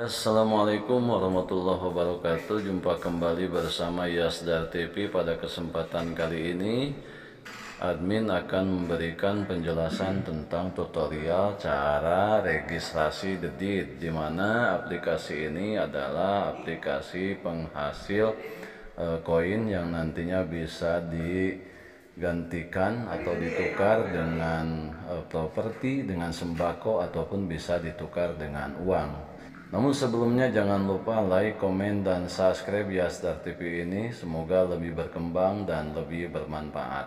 Assalamualaikum warahmatullahi wabarakatuh Jumpa kembali bersama Yasdar TV Pada kesempatan kali ini Admin akan memberikan penjelasan tentang tutorial cara registrasi dedit di mana aplikasi ini adalah aplikasi penghasil e, koin yang nantinya bisa digantikan atau ditukar dengan e, properti, dengan sembako ataupun bisa ditukar dengan uang. Namun sebelumnya jangan lupa like, komen, dan subscribe Yasdar TV ini. Semoga lebih berkembang dan lebih bermanfaat.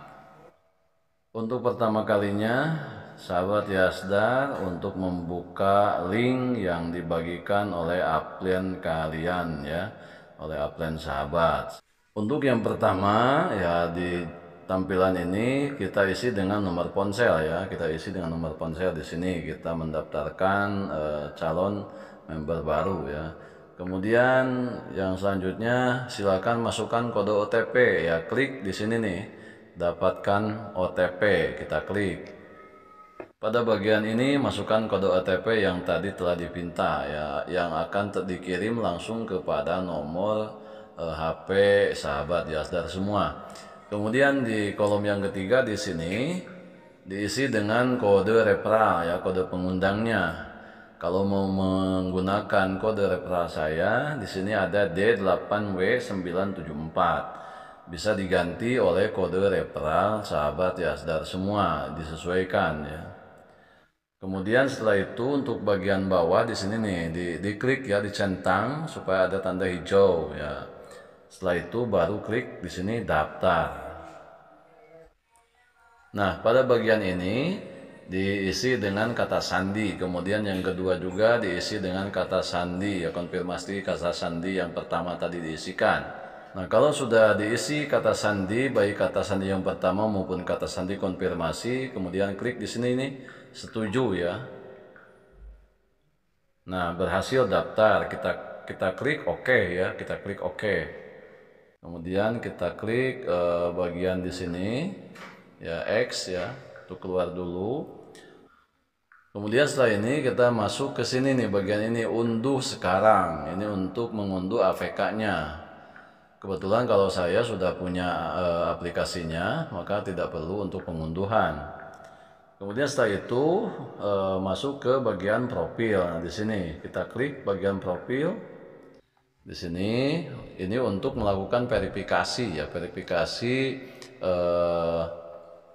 Untuk pertama kalinya, sahabat Yasdar untuk membuka link yang dibagikan oleh upline kalian ya, oleh upline sahabat. Untuk yang pertama ya di tampilan ini kita isi dengan nomor ponsel ya, kita isi dengan nomor ponsel di sini kita mendaftarkan e, calon member baru ya. Kemudian yang selanjutnya silakan masukkan kode OTP ya klik di sini nih dapatkan OTP kita klik pada bagian ini masukkan kode OTP yang tadi telah dipinta ya yang akan dikirim langsung kepada nomor eh, HP sahabat Yasdar semua kemudian di kolom yang ketiga di sini diisi dengan kode referral ya kode pengundangnya kalau mau menggunakan kode referral saya, di sini ada D8W974. Bisa diganti oleh kode referral sahabat Yasdar semua, disesuaikan ya. Kemudian setelah itu untuk bagian bawah di sini nih di, klik ya dicentang supaya ada tanda hijau ya. Setelah itu baru klik di sini daftar. Nah, pada bagian ini diisi dengan kata sandi. Kemudian yang kedua juga diisi dengan kata sandi. Ya konfirmasi kata sandi yang pertama tadi diisikan. Nah kalau sudah diisi kata sandi baik kata sandi yang pertama maupun kata sandi konfirmasi, kemudian klik di sini ini setuju ya. Nah berhasil daftar kita kita klik OK ya kita klik OK. Kemudian kita klik uh, bagian di sini ya X ya tuh keluar dulu kemudian setelah ini kita masuk ke sini nih bagian ini unduh sekarang ini untuk mengunduh AVK nya kebetulan kalau saya sudah punya e, aplikasinya maka tidak perlu untuk pengunduhan kemudian setelah itu e, masuk ke bagian profil nah, di sini kita klik bagian profil di sini ini untuk melakukan verifikasi ya verifikasi eh,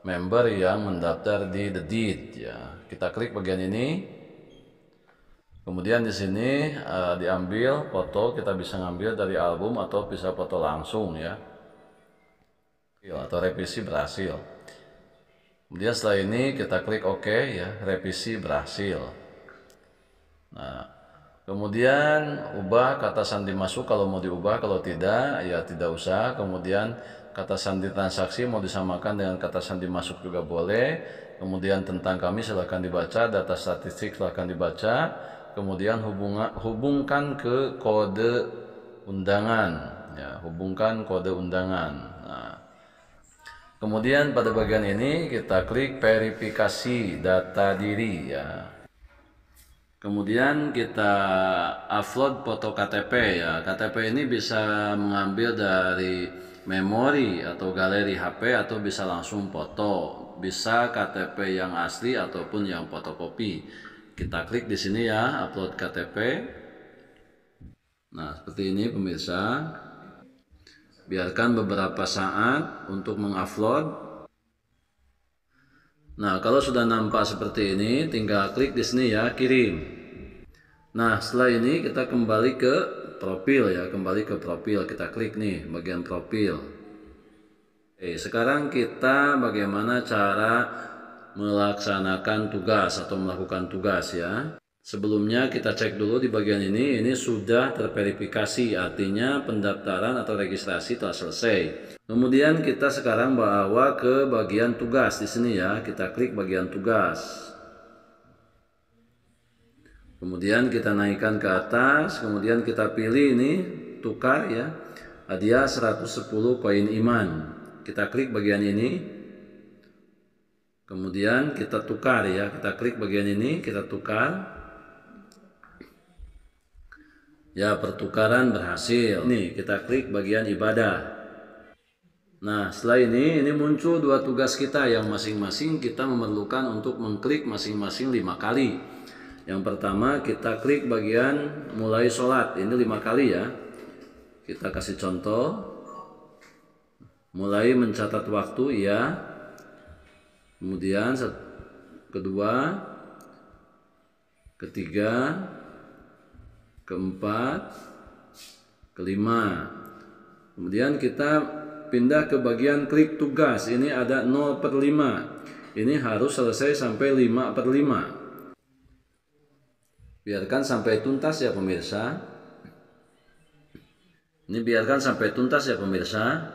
member yang mendaftar di The Deed ya. Kita klik bagian ini. Kemudian di sini uh, diambil foto, kita bisa ngambil dari album atau bisa foto langsung ya. Atau revisi berhasil. Kemudian setelah ini kita klik OK ya, revisi berhasil. Nah, kemudian ubah kata sandi masuk kalau mau diubah, kalau tidak ya tidak usah. Kemudian kata sandi transaksi mau disamakan dengan kata sandi masuk juga boleh. Kemudian tentang kami silahkan dibaca, data statistik silahkan dibaca. Kemudian hubunga, hubungkan ke kode undangan, ya, hubungkan kode undangan. Nah, kemudian pada bagian ini kita klik verifikasi data diri ya. Kemudian kita upload foto KTP ya. KTP ini bisa mengambil dari memori atau galeri HP atau bisa langsung foto, bisa KTP yang asli ataupun yang fotokopi. Kita klik di sini ya, upload KTP. Nah, seperti ini pemirsa. Biarkan beberapa saat untuk mengupload. Nah, kalau sudah nampak seperti ini, tinggal klik di sini ya, kirim. Nah, setelah ini kita kembali ke profil ya kembali ke profil kita klik nih bagian profil Oke, sekarang kita bagaimana cara melaksanakan tugas atau melakukan tugas ya sebelumnya kita cek dulu di bagian ini ini sudah terverifikasi artinya pendaftaran atau registrasi telah selesai kemudian kita sekarang bawa ke bagian tugas di sini ya kita klik bagian tugas Kemudian kita naikkan ke atas, kemudian kita pilih ini tukar ya. Hadiah 110 koin iman. Kita klik bagian ini. Kemudian kita tukar ya, kita klik bagian ini, kita tukar. Ya, pertukaran berhasil. Nih, kita klik bagian ibadah. Nah, setelah ini, ini muncul dua tugas kita yang masing-masing kita memerlukan untuk mengklik masing-masing lima kali. Yang pertama kita klik bagian mulai sholat ini lima kali ya. Kita kasih contoh. Mulai mencatat waktu ya. Kemudian kedua, ketiga, keempat, kelima. Kemudian kita pindah ke bagian klik tugas. Ini ada 0 per 5. Ini harus selesai sampai 5 per 5. Biarkan sampai tuntas ya pemirsa. Ini biarkan sampai tuntas ya pemirsa.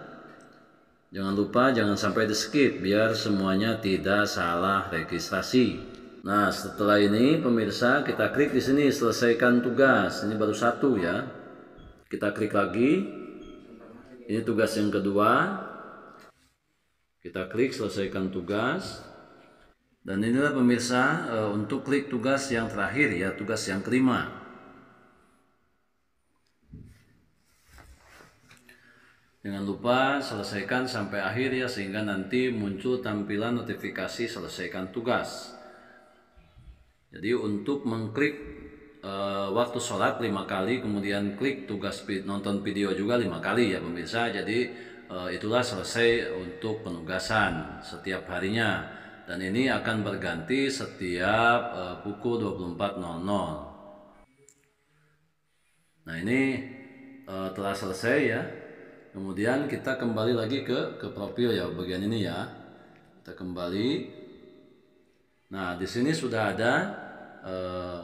Jangan lupa jangan sampai di skip biar semuanya tidak salah registrasi. Nah setelah ini pemirsa kita klik di sini selesaikan tugas. Ini baru satu ya. Kita klik lagi. Ini tugas yang kedua. Kita klik selesaikan tugas. Dan inilah pemirsa eh, untuk klik tugas yang terakhir ya, tugas yang kelima. Jangan lupa selesaikan sampai akhir ya sehingga nanti muncul tampilan notifikasi selesaikan tugas. Jadi untuk mengklik eh, waktu sholat lima kali, kemudian klik tugas nonton video juga lima kali ya pemirsa. Jadi eh, itulah selesai untuk penugasan setiap harinya dan ini akan berganti setiap uh, pukul 24.00. Nah ini uh, telah selesai ya. Kemudian kita kembali lagi ke ke profil ya bagian ini ya. Kita kembali. Nah di sini sudah ada uh,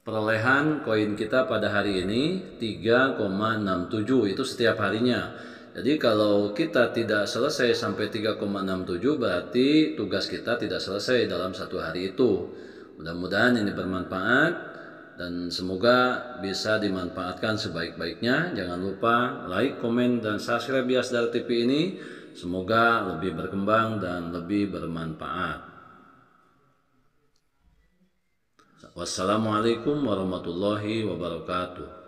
perolehan koin kita pada hari ini 3,67 itu setiap harinya. Jadi kalau kita tidak selesai sampai 3,67 berarti tugas kita tidak selesai dalam satu hari itu. Mudah-mudahan ini bermanfaat dan semoga bisa dimanfaatkan sebaik-baiknya. Jangan lupa like, komen, dan subscribe Bias ya, dari TV ini. Semoga lebih berkembang dan lebih bermanfaat. Wassalamualaikum warahmatullahi wabarakatuh.